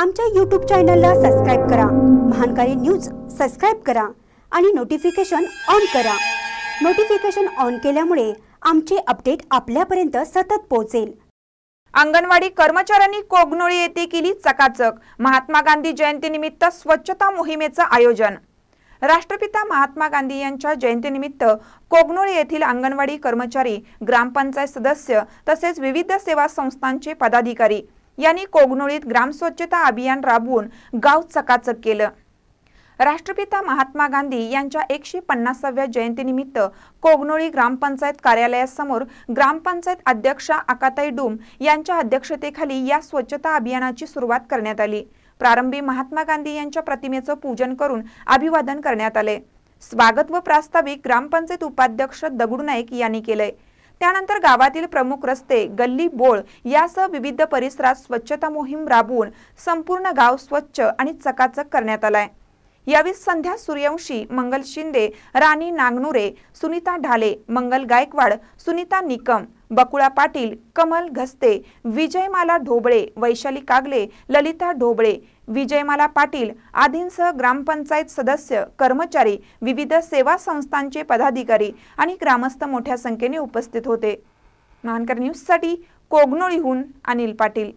आमच्या यूट्यूब चॅनलला सबस्क्राईब करा महानकारी न्यूज सबस्क्राईब करा आणि नोटिफिकेशन ऑन करा नोटिफिकेशन ऑन केल्यामुळे आमचे अपडेट आपल्यापर्यंत सतत पोहोचेल अंगणवाडी कर्मचाऱ्यांनी कोगनोळी येथे केली चकाचक महात्मा गांधी जयंतीनिमित्त स्वच्छता मोहिमेचं आयोजन राष्ट्रपिता महात्मा गांधी यांच्या जयंतीनिमित्त कोगनोळी येथील अंगणवाडी कर्मचारी ग्रामपंचायत सदस्य तसेच विविध सेवा संस्थांचे पदाधिकारी यांनी कोगनोळीत ग्रामस्वच्छता अभियान राबवून गाव चकाचक केलं राष्ट्रपिता महात्मा गांधी यांच्या एकशे पन्नासाव्या जयंतीनिमित्त कोगनोळी ग्रामपंचायत कार्यालयासमोर ग्रामपंचायत अध्यक्षा अकाताई डूम यांच्या अध्यक्षतेखाली या स्वच्छता अभियानाची सुरुवात करण्यात आली प्रारंभी महात्मा गांधी यांच्या प्रतिमेचं पूजन करून अभिवादन करण्यात आले स्वागत व प्रास्ताविक ग्रामपंचायत उपाध्यक्ष दगडू नाईक यांनी केलंय त्यानंतर गावातील प्रमुख रस्ते गल्ली बोळ यासह विविध परिसरात स्वच्छता मोहीम राबवून संपूर्ण गाव स्वच्छ आणि चकाचक करण्यात आलाय यावेळी संध्या सूर्यवंशी मंगल शिंदे राणी नागनुरे सुनीता ढाले मंगल गायकवाड सुनीता निकम बकुळा पाटील कमल घस्ते विजयमाला ढोबळे वैशाली कागले ललिता ढोबळे विजयमाला पाटील आदींसह ग्रामपंचायत सदस्य कर्मचारी विविध सेवा संस्थांचे पदाधिकारी आणि ग्रामस्थ मोठ्या संख्येने उपस्थित होते महानकर न्यूजसाठी कोगनोळीहून अनिल पाटील